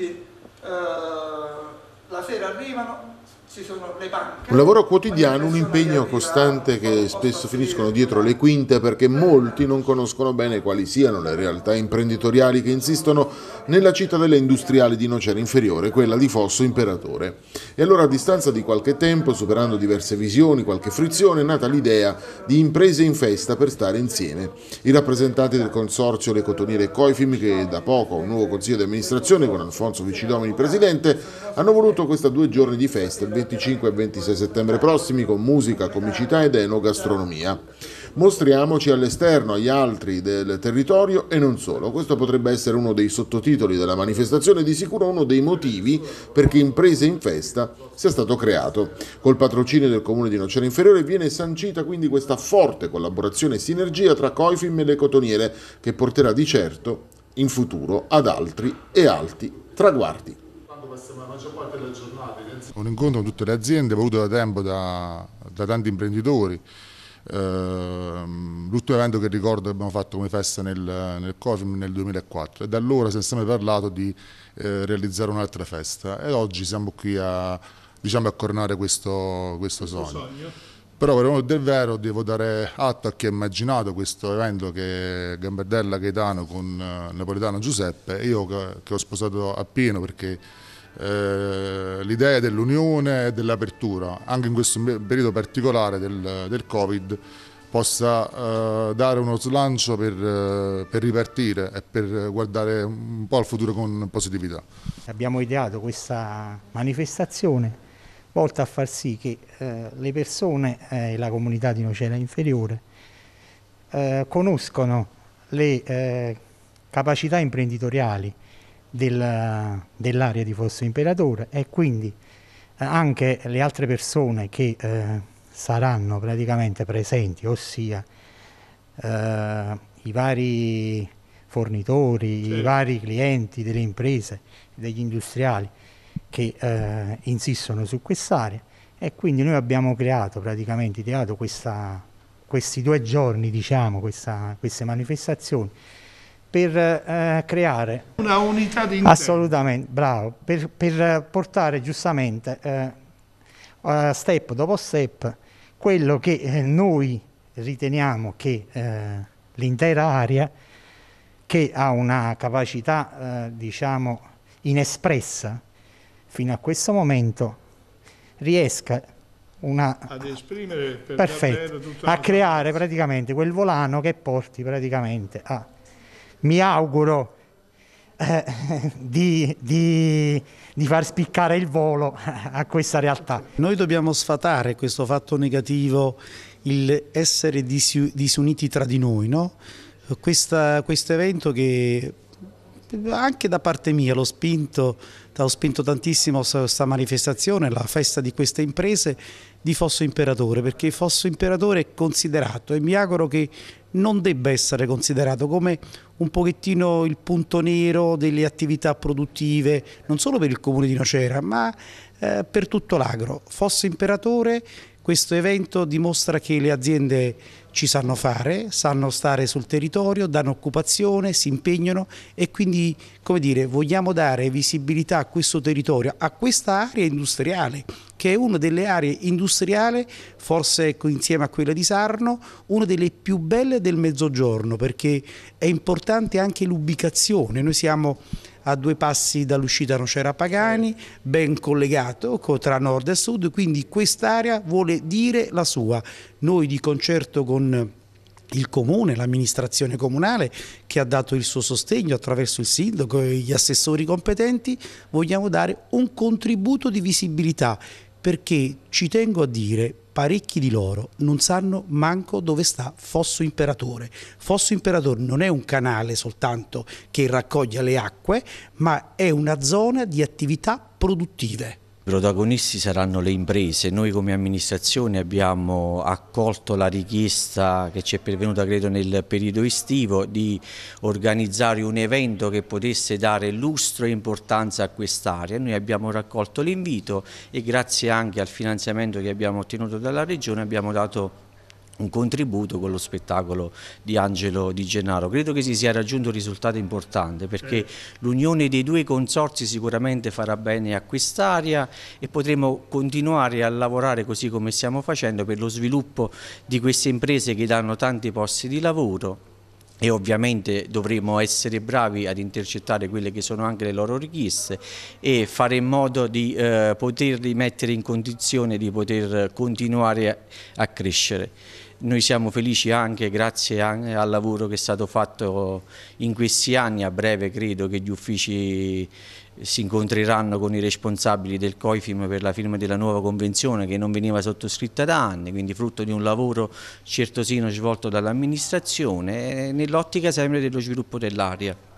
quindi eh, la sera arrivano, un lavoro quotidiano, un impegno costante che spesso finiscono dietro le quinte perché molti non conoscono bene quali siano le realtà imprenditoriali che insistono nella cittadella industriale di Nocera Inferiore, quella di Fosso Imperatore. E allora a distanza di qualche tempo, superando diverse visioni, qualche frizione, è nata l'idea di imprese in festa per stare insieme. I rappresentanti del consorzio Le Cotoniere Coifim, che da poco ha un nuovo consiglio di amministrazione con Alfonso Vicidomini presidente, hanno voluto questa due giorni di festa il 25 e 26 settembre prossimi con musica, comicità ed enogastronomia. Mostriamoci all'esterno, agli altri del territorio e non solo. Questo potrebbe essere uno dei sottotitoli della manifestazione e di sicuro uno dei motivi perché Imprese in Festa sia stato creato. Col patrocinio del Comune di Nocera Inferiore viene sancita quindi questa forte collaborazione e sinergia tra Coifim e le cotoniere che porterà di certo in futuro ad altri e alti traguardi la maggior parte qualche delle giornate. Un incontro con tutte le aziende voluto da tempo da, da tanti imprenditori. Ehm, l'ultimo evento che ricordo che abbiamo fatto come festa nel, nel COFIM nel 2004 e da allora si è sempre parlato di eh, realizzare un'altra festa e oggi siamo qui a, diciamo, a coronare questo, questo, sogno. sogno. Però per il del vero devo dare atto a chi ha immaginato questo evento che Gambardella Gaetano con eh, Napoletano Giuseppe e io che, che ho sposato appieno perché eh, l'idea dell'unione e dell'apertura, anche in questo periodo particolare del, del Covid, possa eh, dare uno slancio per, eh, per, ripartire e per guardare un po' al futuro con positività. Abbiamo ideato questa manifestazione volta a far sì che eh, le persone eh, e la comunità di Nocera Inferiore conoscono le capacità imprenditoriali del, dell'area di Fosso Imperatore e quindi eh, anche le altre persone che eh, saranno praticamente presenti, ossia eh, i vari fornitori, sì. i vari clienti delle imprese, degli industriali che eh, insistono su quest'area e quindi noi abbiamo creato praticamente ideato questa, questi due giorni, diciamo, questa, queste manifestazioni per eh, creare una unità di intento. Assolutamente, bravo, per, per portare giustamente eh, step dopo step quello che eh, noi riteniamo che eh, l'intera area che ha una capacità eh, diciamo inespressa fino a questo momento riesca una, ad esprimere per perfetto, a creare praticamente quel volano che porti praticamente a mi auguro eh, di, di, di, far spiccare il volo a questa realtà. Noi dobbiamo sfatare questo fatto negativo, il essere disuniti tra di noi, no? questo evento che anche da parte mia l'ho spinto, ho spinto tantissimo questa manifestazione, la festa di queste imprese di Fosso Imperatore, perché Fosso Imperatore è considerato e mi auguro che non debba essere considerato come un pochettino il punto nero delle attività produttive non solo per il comune di Nocera ma eh, per tutto l'agro. Fosse imperatore questo evento dimostra che le aziende ci sanno fare, sanno stare sul territorio, danno occupazione, si impegnano e quindi come dire, vogliamo dare visibilità a questo territorio, a questa area industriale che è una delle aree industriali, forse ecco, insieme a quella di Sarno, una delle più belle del mezzogiorno perché è importante anche l'ubicazione, noi siamo a due passi dall'uscita Nocera Pagani, ben collegato tra nord e sud, quindi quest'area vuole dire la sua. Noi di concerto con il comune, l'amministrazione comunale che ha dato il suo sostegno attraverso il sindaco e gli assessori competenti, vogliamo dare un contributo di visibilità perché ci tengo a dire parecchi di loro non sanno manco dove sta Fosso Imperatore. Fosso Imperatore non è un canale soltanto che raccoglie le acque, ma è una zona di attività produttive protagonisti saranno le imprese. Noi come amministrazione abbiamo accolto la richiesta che ci è pervenuta credo nel periodo estivo di organizzare un evento che potesse dare lustro e importanza a quest'area. Noi abbiamo raccolto l'invito e grazie anche al finanziamento che abbiamo ottenuto dalla Regione abbiamo dato un contributo con lo spettacolo di Angelo Di Gennaro. Credo che si sia raggiunto un risultato importante perché l'unione dei due consorzi sicuramente farà bene a quest'area e potremo continuare a lavorare così come stiamo facendo per lo sviluppo di queste imprese che danno tanti posti di lavoro e ovviamente dovremo essere bravi ad intercettare quelle che sono anche le loro richieste e fare in modo di eh, poterli mettere in condizione di poter continuare a, a crescere. Noi siamo felici anche grazie al lavoro che è stato fatto in questi anni, a breve credo che gli uffici si incontreranno con i responsabili del COIFIM per la firma della nuova convenzione che non veniva sottoscritta da anni, quindi frutto di un lavoro certosino svolto dall'amministrazione nell'ottica sempre dello sviluppo dell'area.